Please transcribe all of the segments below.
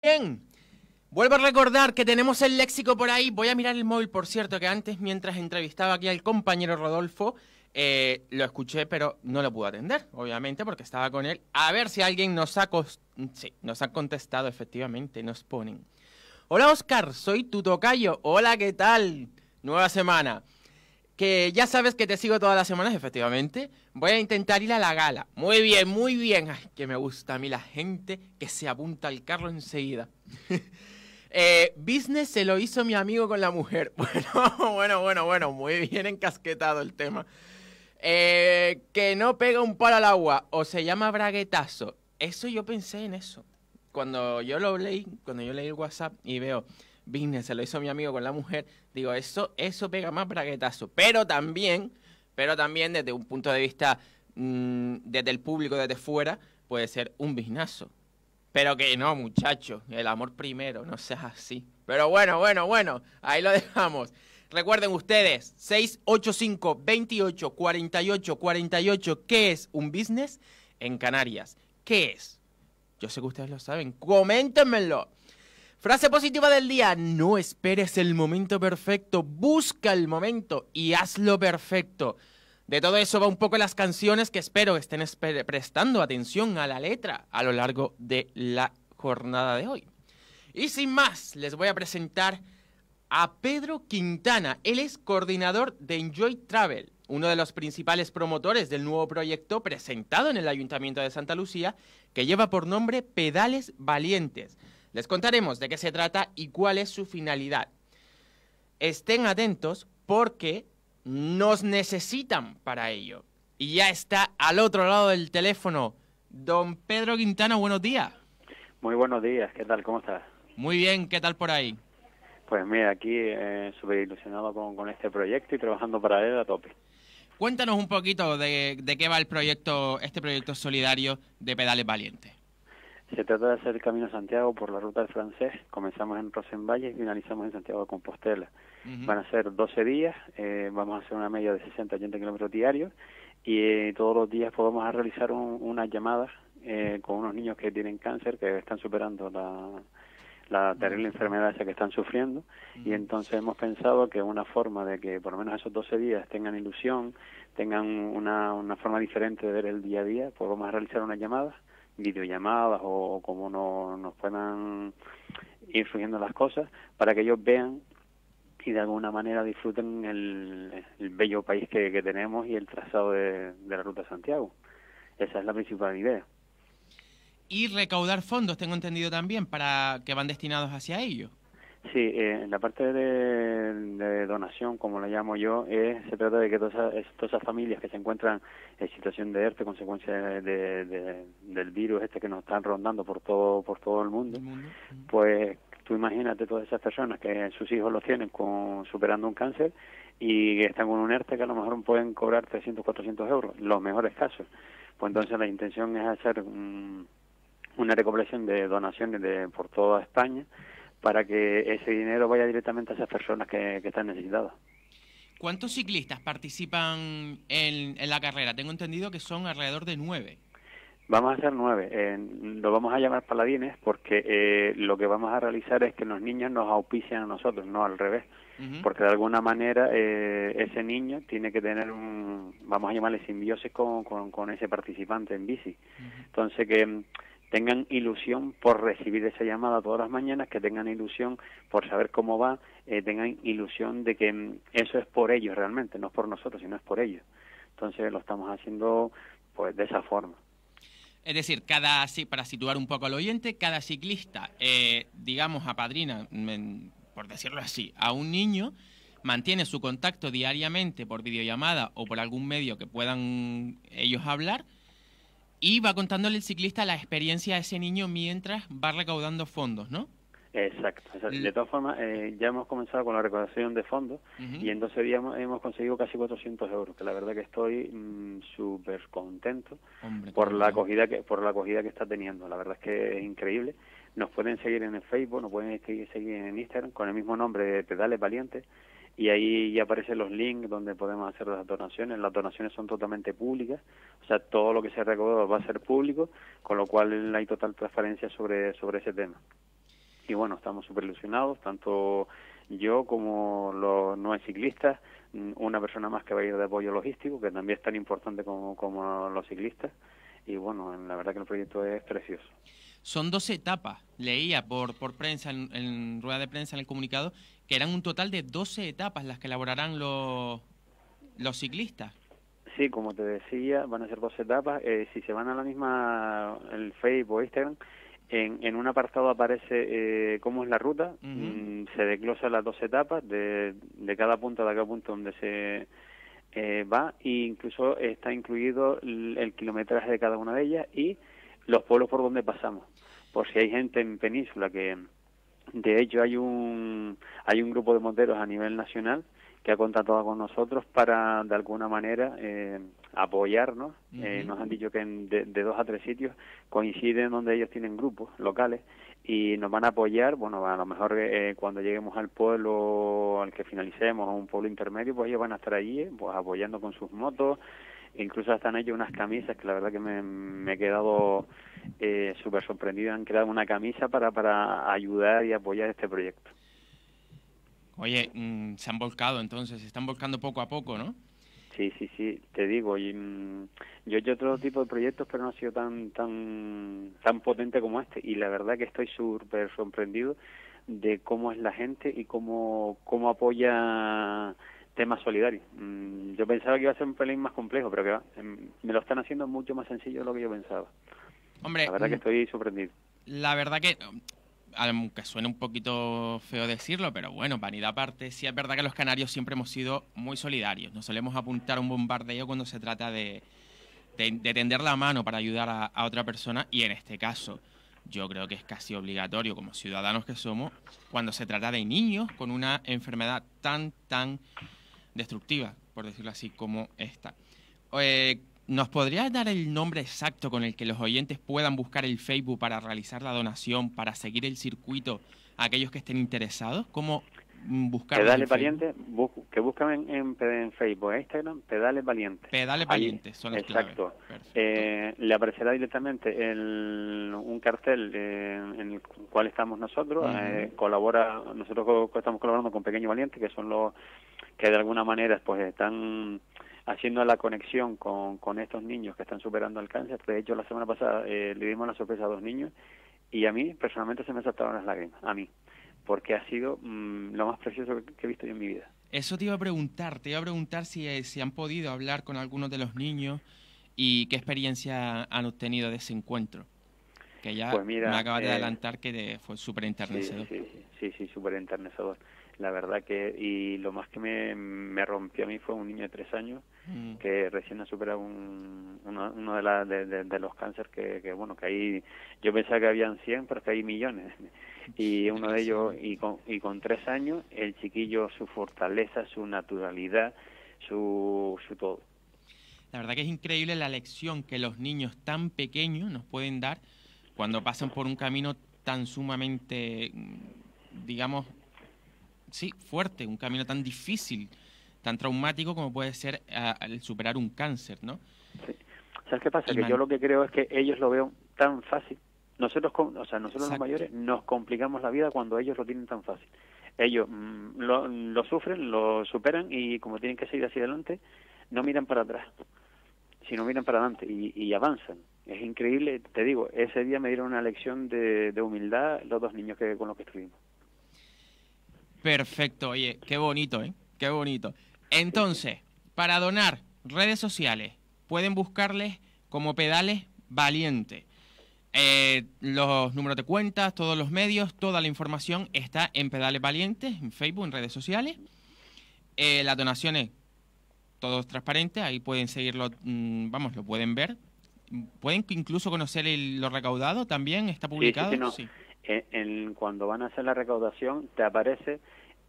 Bien, vuelvo a recordar que tenemos el léxico por ahí. Voy a mirar el móvil, por cierto, que antes, mientras entrevistaba aquí al compañero Rodolfo, eh, lo escuché, pero no lo pude atender, obviamente, porque estaba con él. A ver si alguien nos ha, nos contestado, efectivamente, nos ponen. Hola Oscar, soy tu Hola, ¿qué tal? Nueva semana que ya sabes que te sigo todas las semanas, efectivamente. Voy a intentar ir a la gala. Muy bien, muy bien. Ay, que me gusta a mí la gente que se apunta al carro enseguida. Eh, business se lo hizo mi amigo con la mujer. Bueno, bueno, bueno, bueno, muy bien encasquetado el tema. Eh, que no pega un palo al agua o se llama braguetazo. Eso yo pensé en eso. Cuando yo lo leí, cuando yo leí el WhatsApp y veo, business se lo hizo mi amigo con la mujer, Digo, eso, eso pega más braguetazo. Pero también, pero también desde un punto de vista mm, desde el público, desde fuera, puede ser un biznazo. Pero que no, muchachos, el amor primero, no seas así. Pero bueno, bueno, bueno, ahí lo dejamos. Recuerden ustedes, 685 28 48 48, ¿qué es un business en Canarias? ¿Qué es? Yo sé que ustedes lo saben, coméntenmelo. Frase positiva del día, no esperes el momento perfecto, busca el momento y hazlo perfecto. De todo eso va un poco las canciones que espero estén prestando atención a la letra a lo largo de la jornada de hoy. Y sin más, les voy a presentar a Pedro Quintana. Él es coordinador de Enjoy Travel, uno de los principales promotores del nuevo proyecto presentado en el Ayuntamiento de Santa Lucía, que lleva por nombre Pedales Valientes les contaremos de qué se trata y cuál es su finalidad. Estén atentos porque nos necesitan para ello. Y ya está al otro lado del teléfono don Pedro Quintana, buenos días. Muy buenos días, ¿qué tal? ¿Cómo estás? Muy bien, ¿qué tal por ahí? Pues mira, aquí eh, súper ilusionado con, este proyecto y trabajando para él a tope. Cuéntanos un poquito de, de qué va el proyecto, este proyecto solidario de Pedales Valientes. Se trata de hacer el Camino a Santiago por la ruta del francés. Comenzamos en Rosenvalle y finalizamos en Santiago de Compostela. Van a ser 12 días, eh, vamos a hacer una media de 60-80 kilómetros diarios y eh, todos los días podemos realizar una unas llamadas eh, con unos niños que tienen cáncer, que están superando la, terrible enfermedad que están sufriendo y entonces hemos pensado que una forma de que por lo menos esos 12 días tengan ilusión, tengan una, una forma diferente de ver el día a día, podemos pues realizar una llamada videollamadas o, como nos puedan ir surgiendo las cosas para que ellos vean y de alguna manera disfruten el, bello país que, tenemos y el trazado de, la Ruta Santiago. Esa es la principal idea. Y recaudar fondos, tengo entendido también, para que van destinados hacia ellos. Sí, eh, la parte de, donación, como la llamo yo, se trata de que todas, esas familias que se encuentran en situación de ERTE, consecuencia del virus este que nos están rondando por todo, por todo el mundo, pues tú imagínate todas esas personas que sus hijos los tienen con, superando un cáncer y que están con un ERTE que a lo mejor pueden cobrar 300, 400 euros, los mejores casos. Pues entonces la intención es hacer una recopilación de donaciones de, por toda España para que ese dinero vaya directamente a esas personas que, están necesitadas. ¿Cuántos ciclistas participan en, la carrera? Tengo entendido que son alrededor de nueve. Vamos a ser nueve. Eh, lo vamos a llamar paladines porque eh, lo que vamos a realizar es que los niños nos auspician a nosotros, no al revés. Porque de alguna manera eh, ese niño tiene que tener un, vamos a llamarle simbiosis con, ese participante en bici. Entonces que tengan ilusión por recibir esa llamada todas las mañanas, que tengan ilusión por saber cómo va, eh, tengan ilusión de que mm, eso es por ellos realmente, no es por nosotros, sino es por ellos. Entonces lo estamos haciendo pues de esa forma. Es decir, cada para situar un poco al oyente, cada ciclista, digamos eh, digamos, apadrina, mm, por decirlo así, a un niño, mantiene su contacto diariamente por videollamada o por algún medio que puedan ellos hablar y va contándole el ciclista la experiencia de ese niño mientras va recaudando fondos, ¿no? Exacto. De todas formas, eh, ya hemos comenzado con la recaudación de fondos y en 12 días hemos conseguido casi 400 euros, que la verdad que estoy mm, súper contento por la acogida que por la acogida que está teniendo. La verdad es que es increíble. Nos pueden seguir en el Facebook, nos pueden seguir en Instagram con el mismo nombre de Pedales Valientes y ahí ya aparecen los links donde podemos hacer las donaciones. Las donaciones son totalmente públicas, o sea, todo lo que se recogido va a ser público, con lo cual hay total transparencia sobre, sobre ese tema. Y bueno, estamos súper ilusionados, tanto yo como los no ciclistas, una persona más que va a ir de apoyo logístico, que también es tan importante como, como los ciclistas. Y bueno, la verdad que el proyecto es precioso. Son 12 etapas, leía por, por prensa, en rueda de prensa, en el comunicado, que eran un total de 12 etapas las que elaborarán los, los ciclistas. Sí, como te decía, van a ser 12 etapas. Eh, si se van a la misma, el Facebook o Instagram, en, en, un apartado aparece eh, cómo es la ruta, mm, se desglosa las 12 etapas de, de cada punto, de cada punto donde se eh, va, e incluso está incluido el, el, kilometraje de cada una de ellas y los pueblos por donde pasamos. Por si hay gente en península que, de hecho, hay un, hay un grupo de moteros a nivel nacional que ha contactado con nosotros para, de alguna manera, eh, apoyarnos. Eh, nos han dicho que en, de, dos a tres sitios coinciden donde ellos tienen grupos locales y nos van a apoyar. Bueno, a lo mejor eh, cuando lleguemos al pueblo al que finalicemos, a un pueblo intermedio, pues ellos van a estar allí, pues apoyando con sus motos, incluso hasta han hecho unas camisas que la verdad que me, he quedado eh, súper sorprendido, han creado una camisa para, para ayudar y apoyar este proyecto. Oye, mm, se han volcado entonces, se están volcando poco a poco, ¿no? Sí, sí, sí, te digo, mm, yo he hecho otro tipo de proyectos, pero no ha sido tan, tan, tan potente como este, y la verdad que estoy súper sorprendido de cómo es la gente y cómo, cómo apoya temas solidario. Mm, yo pensaba que iba a ser un pelín más complejo, pero que va, em, me lo están haciendo mucho más sencillo de lo que yo pensaba. Hombre, la verdad que mm, estoy sorprendido. La verdad que mm, aunque suene un poquito feo decirlo, pero bueno, vanidad aparte, sí es verdad que los canarios siempre hemos sido muy solidarios. Nos solemos apuntar un bombardeo cuando se trata de, tender la mano para ayudar a, otra persona y en este caso yo creo que es casi obligatorio como ciudadanos que somos cuando se trata de niños con una enfermedad tan, tan destructiva, por decirlo así, como esta. Eh, ¿Nos podría dar el nombre exacto con el que los oyentes puedan buscar el Facebook para realizar la donación, para seguir el circuito, a aquellos que estén interesados? ¿Cómo Mm, pedales Valientes, que buscan en, Facebook, en Instagram, Pedales Valientes. Pedales Valientes, son las Exacto. Eh, le aparecerá directamente un cartel eh, en el cual estamos nosotros. Eh, colabora, nosotros estamos colaborando con Pequeño Valiente, que son los que de alguna manera pues están haciendo la conexión con, con estos niños que están superando el cáncer. De hecho, la semana pasada le dimos la sorpresa a dos niños y a mí personalmente se me saltaron las lágrimas, a mí porque ha sido mm, lo más precioso que he visto yo en mi vida. Eso te iba a preguntar, te iba a preguntar si, eh, si han podido hablar con algunos de los niños y qué experiencia han obtenido de ese encuentro. Que ya pues me acabas de eh, adelantar que fue súper enternecedor. Sí, sí, súper enternecedor. La verdad que, y lo más que me, me, rompió a mí fue un niño de tres años mm. que recién ha superado un, uno, de, de, los cánceres que, bueno, que ahí yo pensaba que habían 100, pero que hay millones y uno de ellos, y con, tres años, el chiquillo, su fortaleza, su naturalidad, su, todo. La verdad que es increíble la lección que los niños tan pequeños nos pueden dar cuando pasan por un camino tan sumamente, digamos, sí, fuerte, un camino tan difícil, tan traumático como puede ser superar un cáncer, ¿no? Sí. ¿Sabes qué pasa? que yo lo que creo es que ellos lo veo tan fácil nosotros, o sea, nosotros los mayores nos complicamos la vida cuando ellos lo tienen tan fácil. Ellos mm, lo, sufren, lo superan y como tienen que seguir hacia adelante, no miran para atrás, sino miran para adelante y, avanzan. Es increíble, te digo, ese día me dieron una lección de, humildad los dos niños que con los que estuvimos. Perfecto, oye, qué bonito, ¿eh? Qué bonito. Entonces, para donar redes sociales, pueden buscarles como pedales valiente. Eh, los números de cuentas, todos los medios, toda la información está en Pedales Valientes, en Facebook, en redes sociales. Eh, las donaciones, todo transparente, ahí pueden seguirlo, mm, vamos, lo pueden ver. Pueden incluso conocer lo recaudado también, está publicado. cuando van a hacer la recaudación, te aparece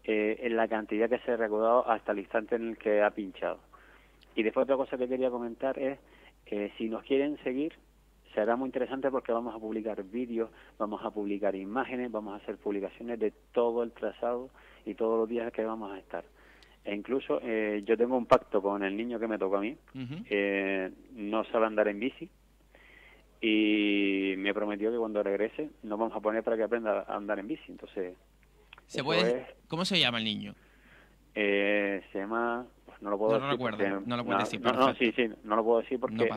eh, en la cantidad que se ha recaudado hasta el instante en el que ha pinchado. Y después otra cosa que quería comentar es, que eh, si nos quieren seguir, será muy interesante porque vamos a publicar vídeos, vamos a publicar imágenes, vamos a hacer publicaciones de todo el trazado y todos los días que vamos a estar. E incluso eh, yo tengo un pacto con el niño que me tocó a mí, eh, no sabe andar en bici y me prometió que cuando regrese nos vamos a poner para que aprenda a andar en bici. Entonces, ¿Se puede, ¿cómo se llama el niño? Eh, se llama, pues no lo puedo decir. No, lo puedo decir. No, lo puedo decir porque...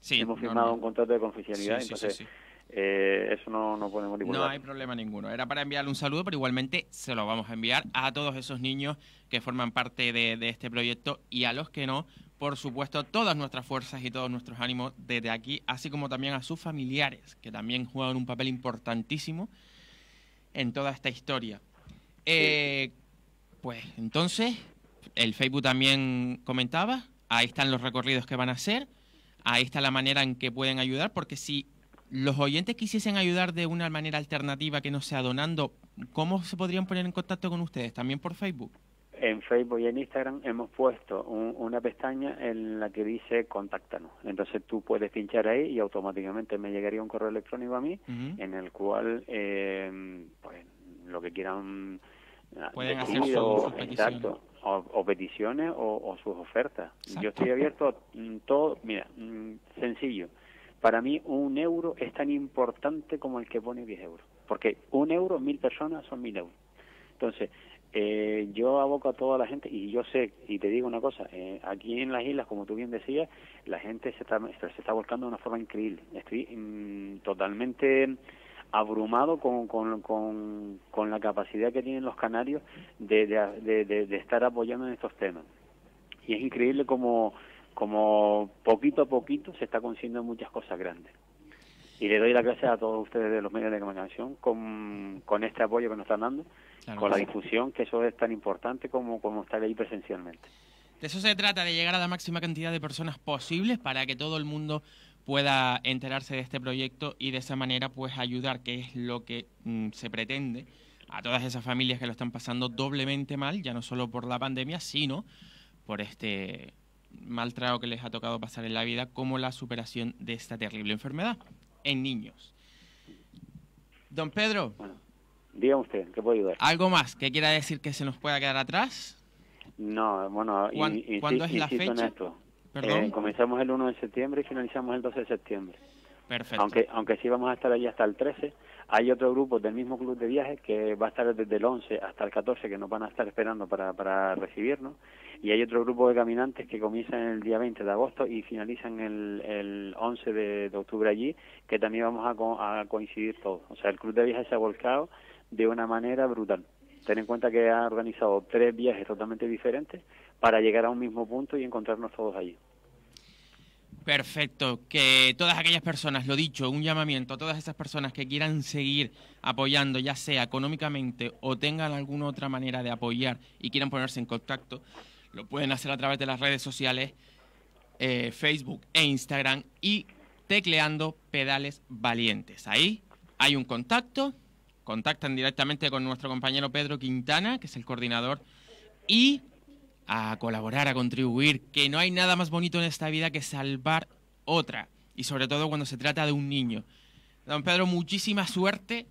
Sí, Hemos firmado un contrato de confidencialidad, entonces eh, eso no, no podemos No hay problema ninguno. Era para enviarle un saludo, pero igualmente se lo vamos a enviar a todos esos niños que forman parte de, este proyecto y a los que no, por supuesto, todas nuestras fuerzas y todos nuestros ánimos desde aquí, así como también a sus familiares, que también juegan un papel importantísimo en toda esta historia. Eh, pues entonces, el Facebook también comentaba, ahí están los recorridos que van a hacer ahí está la manera en que pueden ayudar, porque si los oyentes quisiesen ayudar de una manera alternativa que no sea donando, ¿cómo se podrían poner en contacto con ustedes? ¿También por Facebook? En Facebook y en Instagram hemos puesto una pestaña en la que dice contáctanos. Entonces tú puedes pinchar ahí y automáticamente me llegaría un correo electrónico a mí en el cual, eh, pues, lo que quieran... Ah, pueden hacer o, peticiones o, sus ofertas. Yo estoy abierto a mm, todo, mira, mm, sencillo. Para mí un euro es tan importante como el que pone 10 euros, porque un euro, mil personas son mil euros. Entonces, eh, yo aboco a toda la gente y yo sé, y te digo una cosa, eh, aquí en las islas, como tú bien decías, la gente se está, se está volcando de una forma increíble. Estoy mm, totalmente abrumado con, con, la capacidad que tienen los canarios de, estar apoyando en estos temas. Y es increíble como, como poquito a poquito se está consiguiendo muchas cosas grandes. Y le doy las gracias a todos ustedes de los medios de comunicación con, este apoyo que nos están dando, con la difusión, que eso es tan importante como, como estar ahí presencialmente. De eso se trata, de llegar a la máxima cantidad de personas posibles para que todo el mundo pueda enterarse de este proyecto y de esa manera pues ayudar, que es lo que mm, se pretende a todas esas familias que lo están pasando doblemente mal, ya no solo por la pandemia, sino por este mal trago que les ha tocado pasar en la vida, como la superación de esta terrible enfermedad en niños. Don Pedro. dígame usted, ¿qué puede ayudar? ¿Algo más que quiera decir que se nos pueda quedar atrás? No, bueno, ¿cuándo es la fecha? Eh, comenzamos el 1 de septiembre y finalizamos el 12 de septiembre. Aunque, aunque sí vamos a estar allí hasta el 13. Hay otro grupo del mismo club de viajes que va a estar desde el 11 hasta el 14 que nos van a estar esperando para, para recibirnos. Y hay otro grupo de caminantes que comienzan el día 20 de agosto y finalizan el, el 11 de, octubre allí, que también vamos a, a coincidir todos. O sea, el club de viajes se ha volcado de una manera brutal. Ten en cuenta que ha organizado tres viajes totalmente diferentes para llegar a un mismo punto y encontrarnos todos allí. Perfecto, que todas aquellas personas, lo dicho, un llamamiento a todas esas personas que quieran seguir apoyando, ya sea económicamente o tengan alguna otra manera de apoyar y quieran ponerse en contacto, lo pueden hacer a través de las redes sociales, eh, Facebook e Instagram y tecleando pedales valientes. Ahí hay un contacto, contactan directamente con nuestro compañero Pedro Quintana, que es el coordinador, y a colaborar, a contribuir, que no hay nada más bonito en esta vida que salvar otra, y sobre todo cuando se trata de un niño. Don Pedro, muchísima suerte.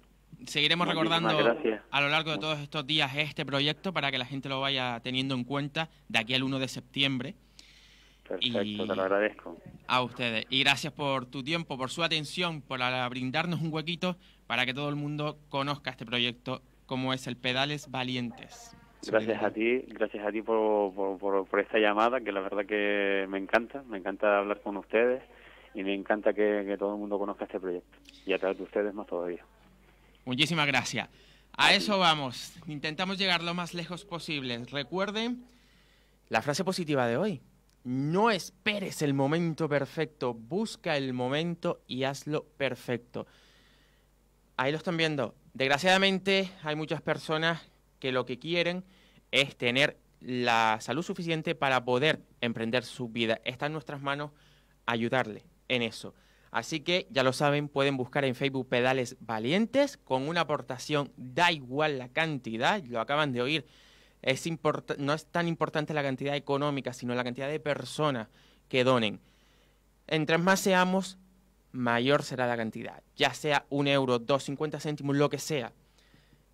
Seguiremos recordando a lo largo de todos estos días este proyecto para que la gente lo vaya teniendo en cuenta de aquí al 1 de septiembre. Perfecto, te lo agradezco. A ustedes. Y gracias por tu tiempo, por su atención, por brindarnos un huequito para que todo el mundo conozca este proyecto como es el Pedales Valientes. Gracias a ti, gracias a ti por, esta llamada, que la verdad que me encanta, me encanta hablar con ustedes y me encanta que, que todo el mundo conozca este proyecto y a través de ustedes más todavía. Muchísimas gracias. A eso vamos, intentamos llegar lo más lejos posible. Recuerden la frase positiva de hoy. No esperes el momento perfecto, busca el momento y hazlo perfecto. Ahí lo están viendo. Desgraciadamente hay muchas personas que lo que quieren es tener la salud suficiente para poder emprender su vida. Está en nuestras manos ayudarle en eso. Así que ya lo saben, pueden buscar en Facebook Pedales Valientes con una aportación, da igual la cantidad, lo acaban de oír, es no es tan importante la cantidad económica, sino la cantidad de personas que donen. Entre más seamos, mayor será la cantidad, ya sea un euro, dos cincuenta céntimos, lo que sea.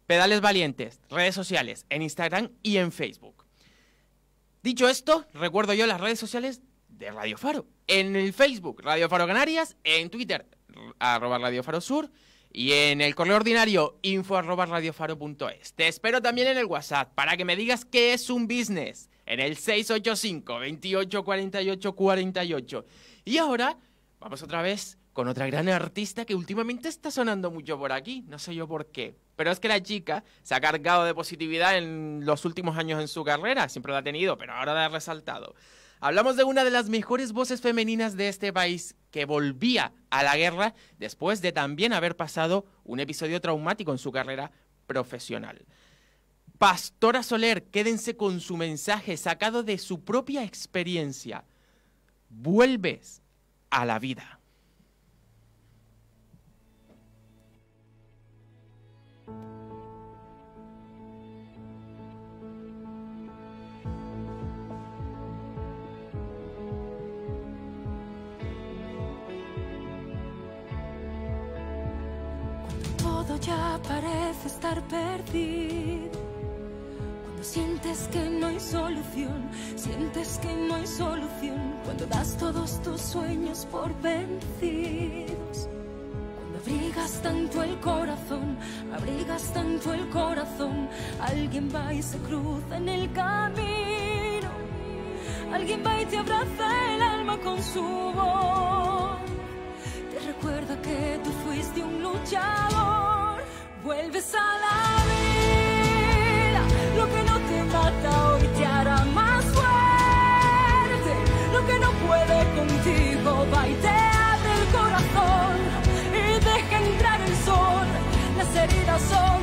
Pedales Valientes, redes sociales, en Instagram y en Facebook. Dicho esto, recuerdo yo las redes sociales de Radio Faro. En el Facebook, Radio Faro Canarias, en Twitter, arroba Radio Faro Sur, y en el correo ordinario, info Te espero también en el WhatsApp para que me digas qué es un business, en el 685 28 48. Y ahora, vamos otra vez con otra gran artista que últimamente está sonando mucho por aquí, no sé yo por qué. Pero es que la chica se ha cargado de positividad en los últimos años en su carrera, siempre la ha tenido, pero ahora la ha resaltado. Hablamos de una de las mejores voces femeninas de este país que volvía a la guerra después de también haber pasado un episodio traumático en su carrera profesional. Pastora Soler, quédense con su mensaje sacado de su propia experiencia. Vuelves a la vida. ya parece estar perdido. Cuando sientes que no hay solución, sientes que no hay solución. Cuando das todos tus sueños por vencidos. Cuando abrigas tanto el corazón, abrigas tanto el corazón. Alguien va y se cruza en el camino. Alguien va y te abraza el alma con su voz. Te recuerda que tú fuiste un luchador. Vuelves a la vida, lo que no te mata hoy te hará más fuerte, lo que no puede contigo va y te el corazón y deja entrar el sol, las heridas son.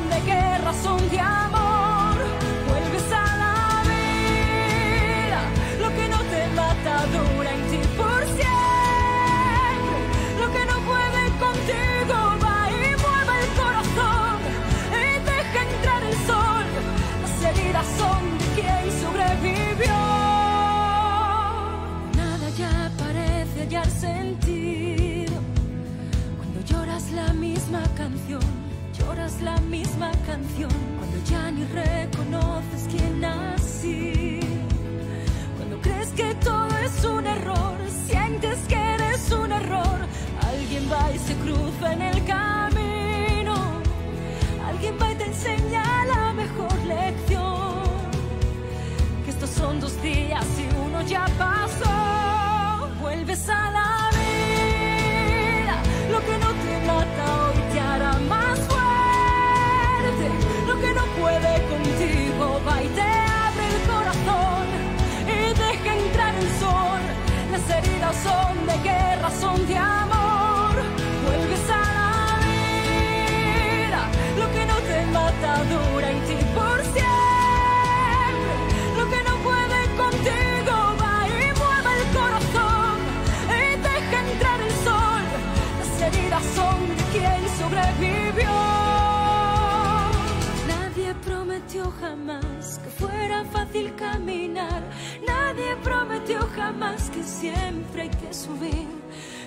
más que siempre hay que subir.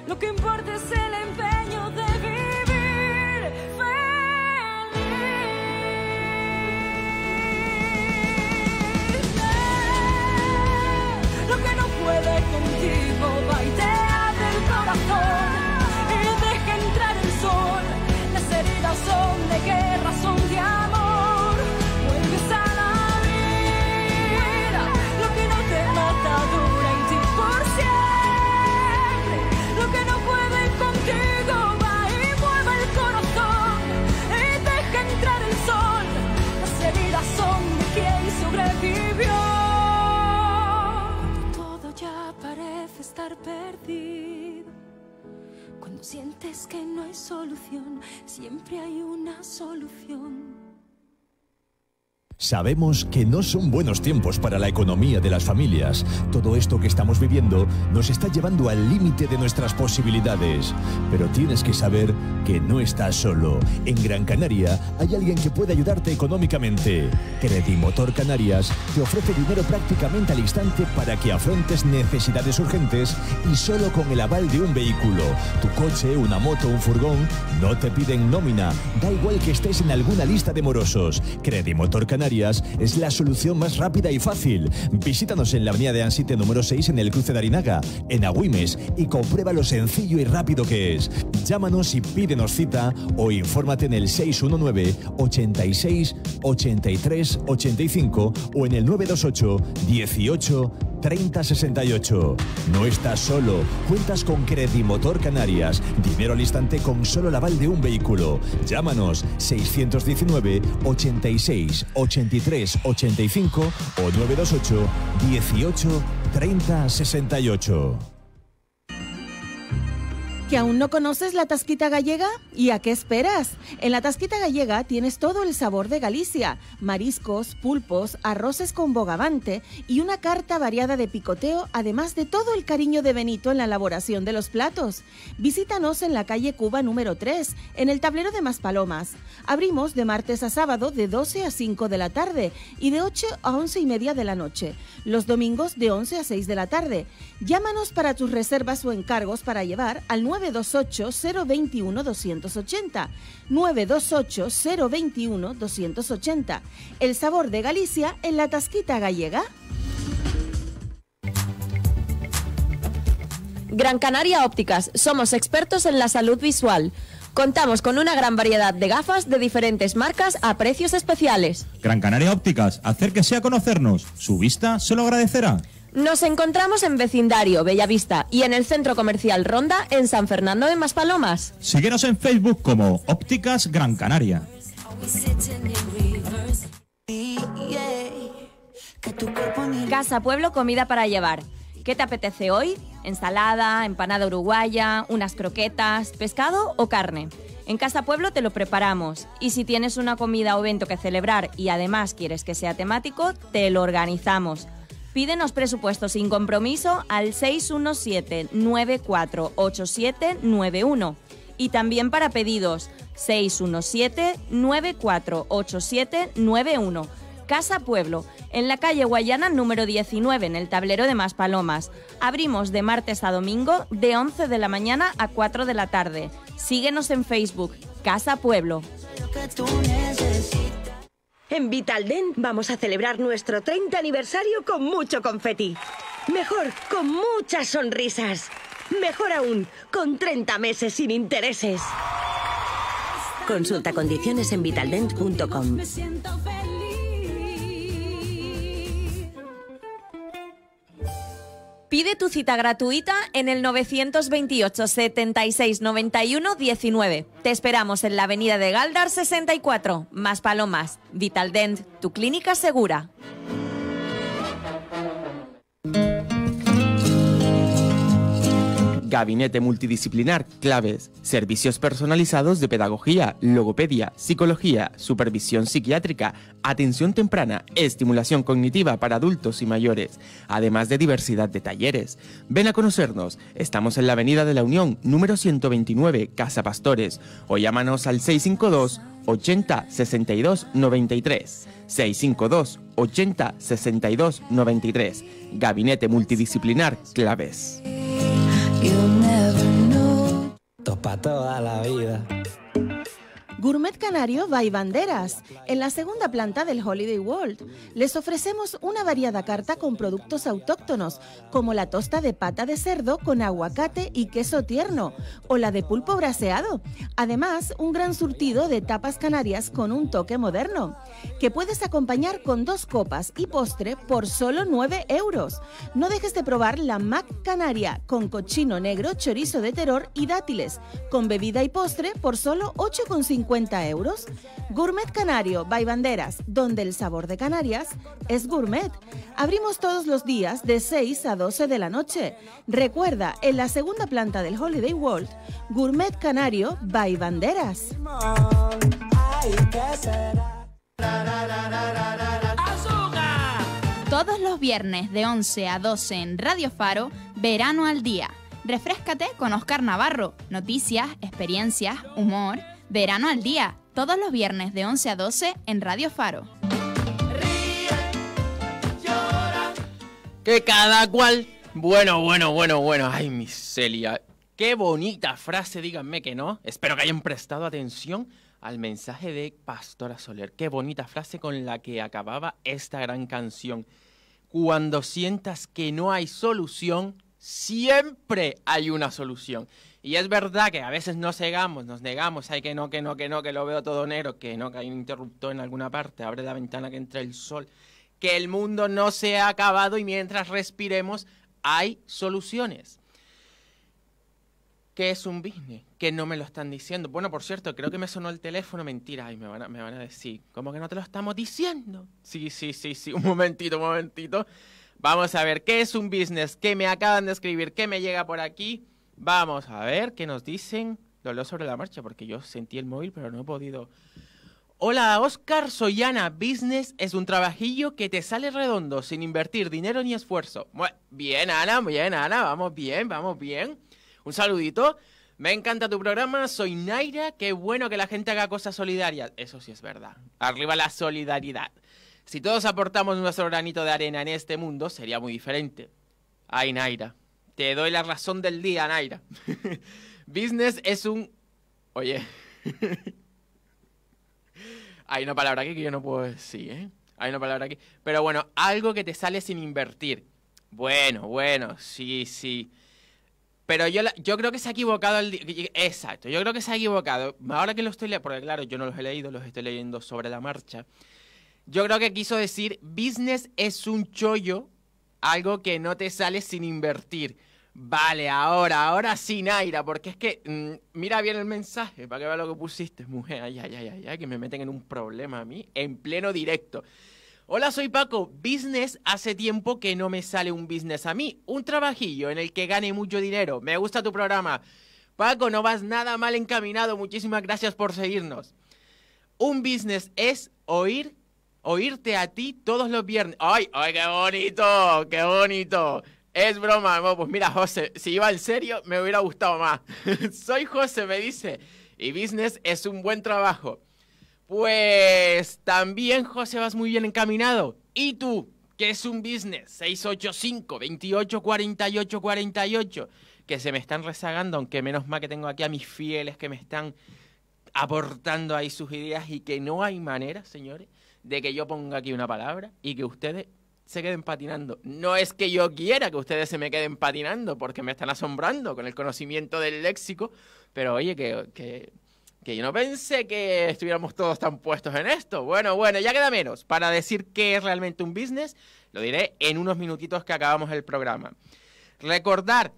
Lo que importa es el empeño de vivir. perdido. Cuando sientes que no hay solución, siempre hay una solución. Sabemos que no son buenos tiempos para la economía de las familias. Todo esto que estamos viviendo nos está llevando al límite de nuestras posibilidades. Pero tienes que saber que no estás solo. En Gran Canaria hay alguien que puede ayudarte económicamente. Motor Canarias te ofrece dinero prácticamente al instante para que afrontes necesidades urgentes y solo con el aval de un vehículo. Tu coche, una moto, un furgón, no te piden nómina. Da igual que estés en alguna lista de morosos. Credimotor Canarias es la solución más rápida y fácil. Visítanos en la avenida de Ansite número 6 en el cruce de Arinaga, en Agüimes, y comprueba lo sencillo y rápido que es. Llámanos y pídenos cita o infórmate en el 619 86 83 85 o en el 928 18 68. No estás solo. Cuentas con Credimotor Canarias. Dinero al instante con solo el aval de un vehículo. Llámanos 619 86 85 83 85 o 928 18 30 68. ¿Que aún no conoces la tasquita gallega? ¿Y a qué esperas? En la tasquita gallega tienes todo el sabor de Galicia, mariscos, pulpos, arroces con bogavante y una carta variada de picoteo, además de todo el cariño de Benito en la elaboración de los platos. Visítanos en la calle Cuba número 3, en el tablero de Maspalomas. Abrimos de martes a sábado de 12 a 5 de la tarde y de 8 a 11 y media de la noche, los domingos de 11 a 6 de la tarde. Llámanos para tus reservas o encargos para llevar al 928-021-280. 928-021-280. El sabor de Galicia en la tasquita gallega. Gran Canaria Ópticas. Somos expertos en la salud visual. Contamos con una gran variedad de gafas de diferentes marcas a precios especiales. Gran Canaria Ópticas, acérquese a conocernos. Su vista se lo agradecerá. Nos encontramos en vecindario Bellavista y en el centro comercial Ronda en San Fernando de Maspalomas. Síguenos en Facebook como Ópticas Gran Canaria. Casa Pueblo Comida para llevar. ¿Qué te apetece hoy? ¿Ensalada, empanada uruguaya, unas croquetas, pescado o carne? En Casa Pueblo te lo preparamos y si tienes una comida o evento que celebrar y además quieres que sea temático, te lo organizamos. Pídenos presupuesto sin compromiso al 617-948791 y también para pedidos 617-948791. Casa Pueblo, en la calle Guayana número 19, en el tablero de Maspalomas. Abrimos de martes a domingo de 11 de la mañana a 4 de la tarde. Síguenos en Facebook, Casa Pueblo. En Vitaldent vamos a celebrar nuestro 30 aniversario con mucho confeti. Mejor, con muchas sonrisas. Mejor aún, con 30 meses sin intereses. Consulta condiciones en vitaldent.com. Pide tu cita gratuita en el 928 76 91 19. Te esperamos en la avenida de Galdar 64, Más Palomas. Vitaldent, tu clínica segura. gabinete multidisciplinar, claves, servicios personalizados de pedagogía, logopedia, psicología, supervisión psiquiátrica, atención temprana, estimulación cognitiva para adultos y mayores, además de diversidad de talleres. Ven a conocernos, estamos en la Avenida de la Unión, número 129, Casa Pastores, o llámanos al 652 80 62 93. 652 80 62 93. Gabinete Multidisciplinar Claves. Topa toda la vida. Gourmet Canario by Banderas, en la segunda planta del Holiday World. Les ofrecemos una variada carta con productos autóctonos, como la tosta de pata de cerdo con aguacate y queso tierno, o la de pulpo braseado. Además, un gran surtido de tapas canarias con un toque moderno, que puedes acompañar con dos copas y postre por solo 9 euros. No dejes de probar la Mac Canaria con cochino negro, chorizo de terror y dátiles, con bebida y postre por solo 8,5 50 euros. Gourmet Canario by Banderas, donde el sabor de Canarias es gourmet. Abrimos todos los días de 6 a 12 de la noche. Recuerda, en la segunda planta del Holiday World, Gourmet Canario by Banderas. Todos los viernes de 11 a 12 en Radio Faro, Verano al Día. Refréscate con Oscar Navarro. Noticias, experiencias, humor. Verano al Día, todos los viernes de 11 a 12 en Radio Faro. Que cada cual... Bueno, bueno, bueno, bueno. Ay, mi Celia. Qué bonita frase, díganme que no. Espero que hayan prestado atención al mensaje de Pastora Soler. Qué bonita frase con la que acababa esta gran canción. Cuando sientas que no hay solución, siempre hay una solución. Y es verdad que a veces nos cegamos, nos negamos, hay que no, que no, que no, que lo veo todo negro, que no, que hay un interruptor en alguna parte, abre la ventana que entra el sol, que el mundo no se ha acabado y mientras respiremos hay soluciones. ¿Qué es un business? Que no me lo están diciendo. Bueno, por cierto, creo que me sonó el teléfono, mentira, ay, me van a, me van a decir, ¿cómo que no te lo estamos diciendo? Sí, sí, sí, sí, un momentito, un momentito. Vamos a ver, ¿qué es un business? ¿Qué me acaban de escribir? ¿Qué me llega por aquí? Vamos a ver qué nos dicen Lo dos sobre la marcha, porque yo sentí el móvil, pero no he podido. Hola, Oscar soy Ana. Business es un trabajillo que te sale redondo, sin invertir dinero ni esfuerzo. Bien, Ana, bien, Ana. Vamos bien, vamos bien. Un saludito. Me encanta tu programa, soy Naira, qué bueno que la gente haga cosas solidarias. Eso sí es verdad. Arriba la solidaridad. Si todos aportamos nuestro granito de arena en este mundo, sería muy diferente. Ay, Naira, te doy la razón del día, Naira. Business es un... Oye. Hay una palabra aquí que yo no puedo decir, ¿eh? Hay una palabra aquí. Pero bueno, algo que te sale sin invertir. Bueno, bueno, sí, sí. Pero yo, yo creo que se ha equivocado el... Exacto, yo creo que se ha equivocado. Ahora que lo estoy leyendo, porque claro, yo no los he leído, los estoy leyendo sobre la marcha. Yo creo que quiso decir, business es un chollo algo que no te sale sin invertir. Vale, ahora, ahora sin aire, porque es que mm, mira bien el mensaje, para que vea lo que pusiste, mujer. Ay, ay, ay, ay, ay, que me meten en un problema a mí, en pleno directo. Hola, soy Paco. Business hace tiempo que no me sale un business a mí, un trabajillo en el que gane mucho dinero. Me gusta tu programa. Paco, no vas nada mal encaminado. Muchísimas gracias por seguirnos. Un business es oír oírte a ti todos los viernes. ¡Ay, ay, qué bonito! ¡Qué bonito! Es broma, pues mira, José, si iba en serio, me hubiera gustado más. Soy José, me dice, y business es un buen trabajo. Pues también, José, vas muy bien encaminado. ¿Y tú? ¿Qué es un business? 685 28 48 48 que se me están rezagando, aunque menos mal que tengo aquí a mis fieles que me están aportando ahí sus ideas y que no hay manera, señores, de que yo ponga aquí una palabra y que ustedes se queden patinando. No es que yo quiera que ustedes se me queden patinando porque me están asombrando con el conocimiento del léxico, pero oye, que, yo no pensé que estuviéramos todos tan puestos en esto. Bueno, bueno, ya queda menos. Para decir qué es realmente un business, lo diré en unos minutitos que acabamos el programa. Recordar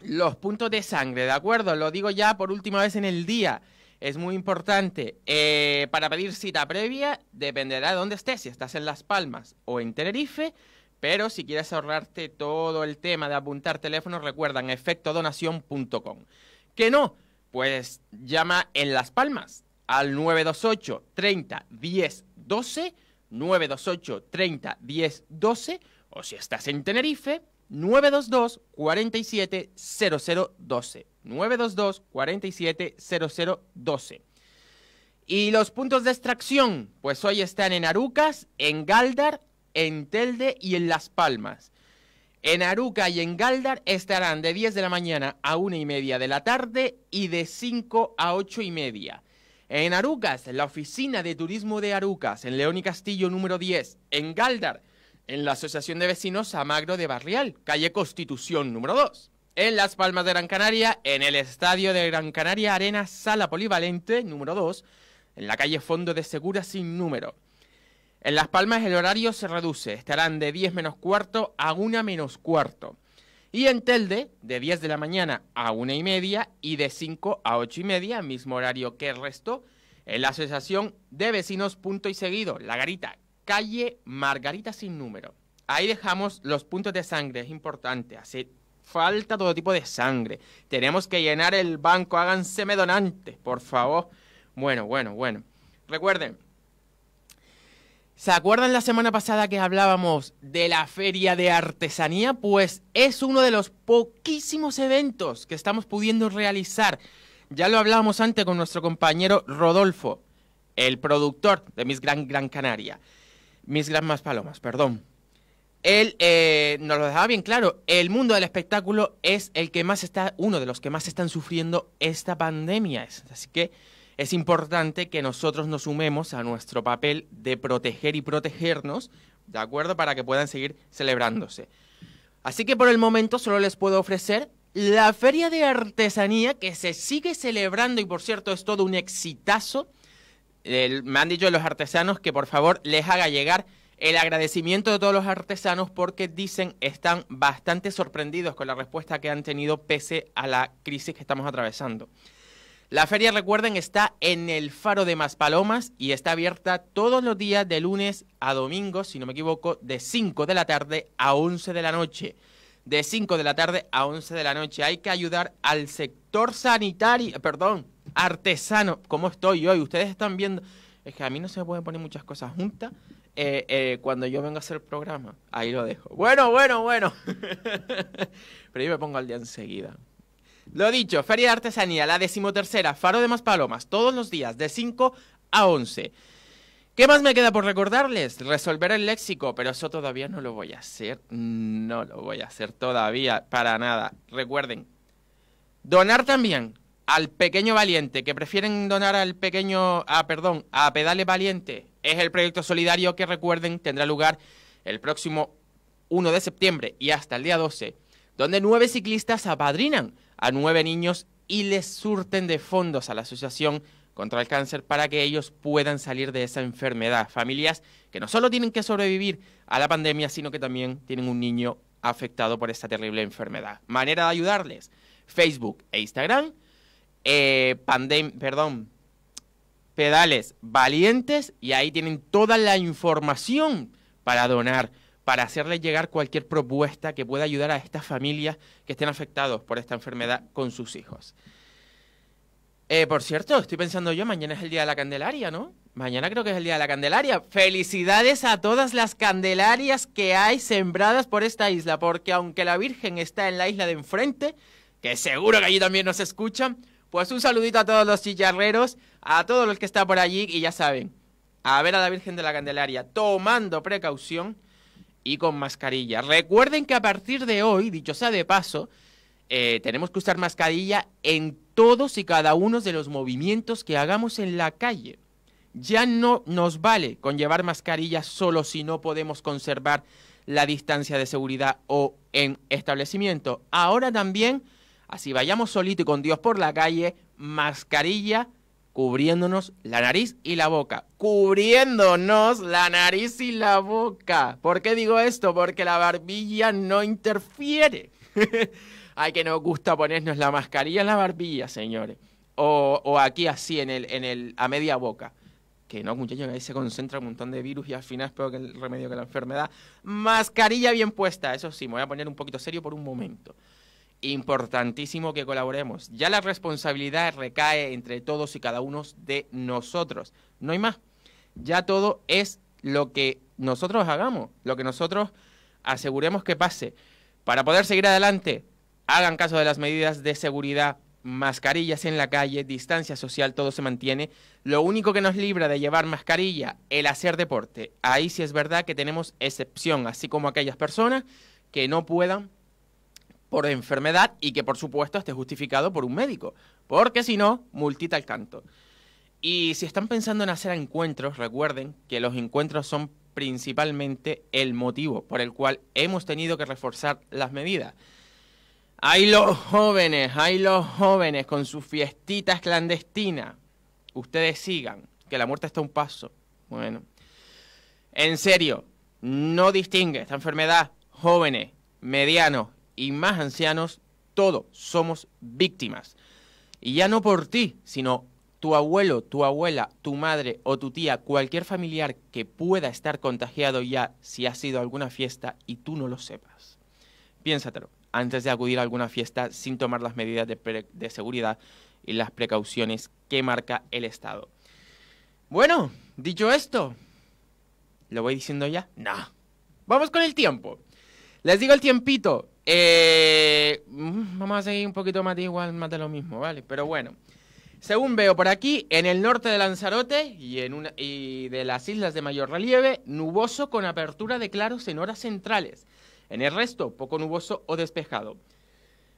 los puntos de sangre, ¿de acuerdo? Lo digo ya por última vez en el día. Es muy importante. Eh, para pedir cita previa, dependerá de dónde estés, si estás en Las Palmas o en Tenerife. Pero si quieres ahorrarte todo el tema de apuntar teléfono, recuerda en efectodonación.com. ¿Qué no? Pues llama en Las Palmas al 928 30 10 12, 928 30 10 12, o si estás en Tenerife, 922 47 0012. 922 47 0012. Y los puntos de extracción, pues hoy están en Arucas, en Galdar, en Telde y en Las Palmas. En Aruca y en Galdar estarán de 10 de la mañana a 1 y media de la tarde y de 5 a 8 y media. En Arucas, la oficina de turismo de Arucas, en León y Castillo número 10. En Galdar, en la Asociación de Vecinos Amagro de Barrial, calle Constitución número 2. En Las Palmas de Gran Canaria, en el Estadio de Gran Canaria Arena Sala Polivalente número 2, en la calle Fondo de Segura sin número. En Las Palmas el horario se reduce, estarán de 10 menos cuarto a 1 menos cuarto. Y en Telde, de 10 de la mañana a 1 y media y de 5 a 8 y media, mismo horario que el resto, en la Asociación de Vecinos Punto y Seguido, La Garita, calle Margarita sin número. Ahí dejamos los puntos de sangre, es importante, hace falta todo tipo de sangre. Tenemos que llenar el banco, háganseme donantes, por favor. Bueno, bueno, bueno. Recuerden, ¿Se acuerdan la semana pasada que hablábamos de la feria de artesanía? Pues es uno de los poquísimos eventos que estamos pudiendo realizar. Ya lo hablábamos antes con nuestro compañero Rodolfo, el productor de Miss Gran Gran Canaria. Miss Granmas Palomas, perdón. Él eh, nos lo dejaba bien claro, el mundo del espectáculo es el que más está, uno de los que más están sufriendo esta pandemia. Así que es importante que nosotros nos sumemos a nuestro papel de proteger y protegernos, ¿de acuerdo? Para que puedan seguir celebrándose. Así que por el momento solo les puedo ofrecer la Feria de Artesanía que se sigue celebrando y por cierto es todo un exitazo me han dicho los artesanos que por favor les haga llegar el agradecimiento de todos los artesanos porque dicen están bastante sorprendidos con la respuesta que han tenido pese a la crisis que estamos atravesando. La feria, recuerden, está en el Faro de Maspalomas y está abierta todos los días de lunes a domingo, si no me equivoco, de 5 de la tarde a 11 de la noche. De 5 de la tarde a 11 de la noche. Hay que ayudar al sector sanitario, perdón, artesano. ¿Cómo estoy hoy? Ustedes están viendo. Es que a mí no se me pueden poner muchas cosas juntas eh, eh, cuando yo vengo a hacer el programa. Ahí lo dejo. Bueno, bueno, bueno. Pero yo me pongo al día enseguida. Lo dicho, Feria de Artesanía, la decimotercera, Faro de Más Palomas, todos los días, de 5 a 11. ¿Qué más me queda por recordarles? Resolver el léxico, pero eso todavía no lo voy a hacer. No lo voy a hacer todavía, para nada. Recuerden, donar también al pequeño valiente, que prefieren donar al pequeño, ah, perdón, a Pedale Valiente, es el proyecto solidario que recuerden tendrá lugar el próximo 1 de septiembre y hasta el día 12, donde nueve ciclistas apadrinan a nueve niños y les surten de fondos a la Asociación contra el Cáncer para que ellos puedan salir de esa enfermedad. Familias que no solo tienen que sobrevivir a la pandemia, sino que también tienen un niño afectado por esta terrible enfermedad. Manera de ayudarles, Facebook e Instagram, eh, pandem perdón, pedales valientes y ahí tienen toda la información para donar, para hacerles llegar cualquier propuesta que pueda ayudar a estas familias que estén afectados por esta enfermedad con sus hijos. Eh, por cierto, estoy pensando yo, mañana es el Día de la Candelaria, ¿no? Mañana creo que es el Día de la Candelaria. Felicidades a todas las candelarias que hay sembradas por esta isla, porque aunque la Virgen está en la isla de enfrente, que seguro que allí también nos escuchan, pues un saludito a todos los chicharreros, a todos los que están por allí y ya saben, a ver a la Virgen de la Candelaria tomando precaución y con mascarilla. Recuerden que a partir de hoy, dicho sea de paso, eh, tenemos que usar mascarilla en todos y cada uno de los movimientos que hagamos en la calle. Ya no nos vale con llevar mascarilla solo si no podemos conservar la distancia de seguridad o en establecimiento. Ahora también Así vayamos solito y con Dios por la calle, mascarilla cubriéndonos la nariz y la boca. Cubriéndonos la nariz y la boca. ¿Por qué digo esto? Porque la barbilla no interfiere. Ay, que nos gusta ponernos la mascarilla en la barbilla, señores. O, o, aquí así, en el, en el, a media boca. Que no, muchachos, ahí se concentra un montón de virus y al final es peor que el remedio que la enfermedad. Mascarilla bien puesta, eso sí, me voy a poner un poquito serio por un momento importantísimo que colaboremos. Ya la responsabilidad recae entre todos y cada uno de nosotros. No hay más. Ya todo es lo que nosotros hagamos, lo que nosotros aseguremos que pase. Para poder seguir adelante, hagan caso de las medidas de seguridad, mascarillas en la calle, distancia social, todo se mantiene. Lo único que nos libra de llevar mascarilla, el hacer deporte. Ahí sí es verdad que tenemos excepción, así como aquellas personas que no puedan por enfermedad y que por supuesto esté justificado por un médico, porque si no, multita el canto. Y si están pensando en hacer encuentros, recuerden que los encuentros son principalmente el motivo por el cual hemos tenido que reforzar las medidas. Hay los jóvenes, hay los jóvenes con sus fiestitas clandestinas. Ustedes sigan, que la muerte está a un paso. Bueno, en serio, no distingue esta enfermedad jóvenes, medianos y más ancianos, todos somos víctimas. Y ya no por ti, sino tu abuelo, tu abuela, tu madre o tu tía, cualquier familiar que pueda estar contagiado ya si ha sido alguna fiesta y tú no lo sepas. Piénsatelo, antes de acudir a alguna fiesta sin tomar las medidas de, seguridad y las precauciones que marca el Estado. Bueno, dicho esto, ¿lo voy diciendo ya? No. Vamos con el tiempo. Les digo el tiempito. Eh, vamos a seguir un poquito más de igual, más de lo mismo, ¿vale? Pero bueno. Según veo por aquí, en el norte de Lanzarote y, en una, y de las islas de mayor relieve, nuboso con apertura de claros en horas centrales. En el resto, poco nuboso o despejado.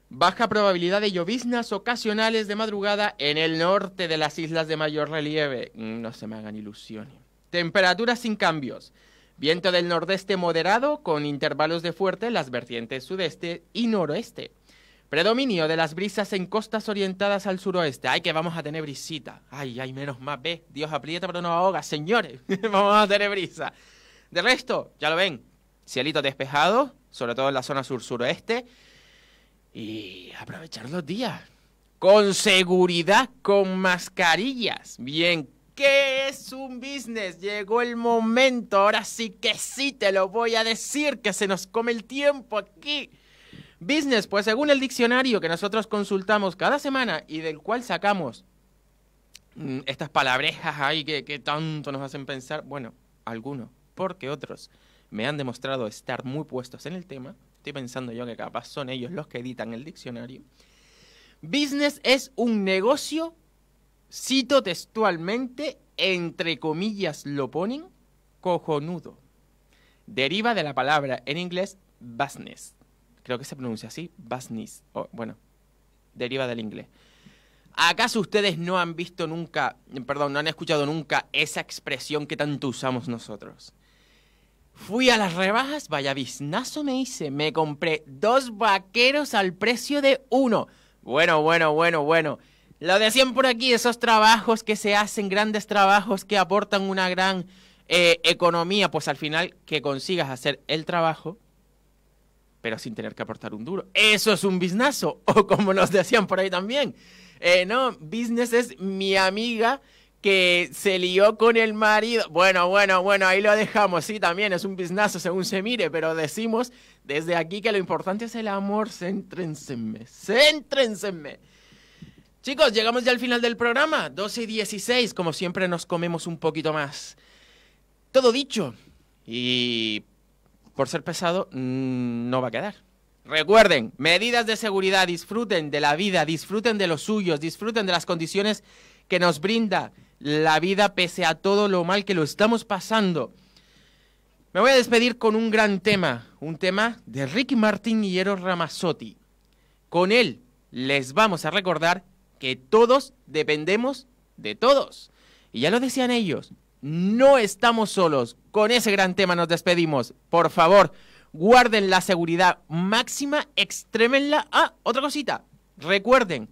Baja probabilidad de lloviznas ocasionales de madrugada en el norte de las islas de mayor relieve. Mm, no se me hagan ilusiones. Temperaturas sin cambios. Viento del nordeste moderado con intervalos de fuerte en las vertientes sudeste y noroeste. Predominio de las brisas en costas orientadas al suroeste. Ay, que vamos a tener brisita. Ay, ay, menos más, ve. Dios aprieta pero no ahoga, señores. vamos a tener brisa. De resto, ya lo ven, cielito despejado, sobre todo en la zona sur-suroeste. Y aprovechar los días. Con seguridad, con mascarillas. Bien ¿Qué es un business? Llegó el momento, ahora sí que sí te lo voy a decir, que se nos come el tiempo aquí. Business, pues según el diccionario que nosotros consultamos cada semana y del cual sacamos mm, estas palabrejas ahí que, que tanto nos hacen pensar, bueno, algunos, porque otros me han demostrado estar muy puestos en el tema, estoy pensando yo que capaz son ellos los que editan el diccionario. Business es un negocio Cito textualmente, entre comillas lo ponen, cojonudo. Deriva de la palabra en inglés business. Creo que se pronuncia así, business. O, bueno, deriva del inglés. ¿Acaso ustedes no han visto nunca, perdón, no han escuchado nunca esa expresión que tanto usamos nosotros? Fui a las rebajas, vaya biznazo me hice, me compré dos vaqueros al precio de uno. Bueno, bueno, bueno, bueno. Lo decían por aquí, esos trabajos que se hacen, grandes trabajos que aportan una gran eh, economía, pues al final que consigas hacer el trabajo, pero sin tener que aportar un duro. Eso es un biznazo, o como nos decían por ahí también. Eh, no, business es mi amiga que se lió con el marido. Bueno, bueno, bueno, ahí lo dejamos. Sí, también es un biznazo según se mire, pero decimos desde aquí que lo importante es el amor. Céntrense, céntrense. Chicos, llegamos ya al final del programa. 12 y 16, como siempre nos comemos un poquito más. Todo dicho. Y por ser pesado, mm, no va a quedar. Recuerden, medidas de seguridad, disfruten de la vida, disfruten de los suyos, disfruten de las condiciones que nos brinda la vida pese a todo lo mal que lo estamos pasando. Me voy a despedir con un gran tema, un tema de Ricky Martín y Eros Ramazzotti. Con él les vamos a recordar que todos dependemos de todos. Y ya lo decían ellos, no estamos solos. Con ese gran tema nos despedimos. Por favor, guarden la seguridad máxima, extrémenla. Ah, otra cosita, recuerden,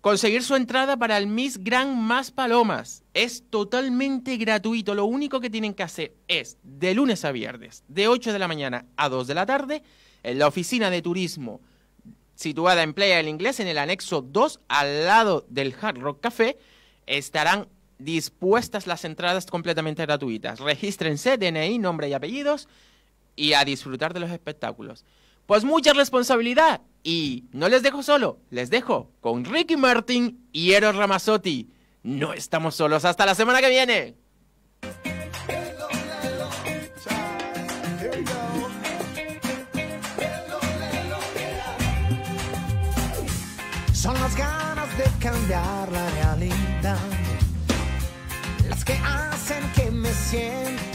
conseguir su entrada para el Miss Gran Más Palomas es totalmente gratuito. Lo único que tienen que hacer es, de lunes a viernes, de 8 de la mañana a 2 de la tarde, en la oficina de turismo situada en Playa del Inglés, en el anexo 2, al lado del Hard Rock Café, estarán dispuestas las entradas completamente gratuitas. Regístrense, DNI, nombre y apellidos, y a disfrutar de los espectáculos. Pues mucha responsabilidad. Y no les dejo solo, les dejo con Ricky Martin y Eros Ramazzotti. No estamos solos hasta la semana que viene. cambiar la realidad, las que hacen que me sienta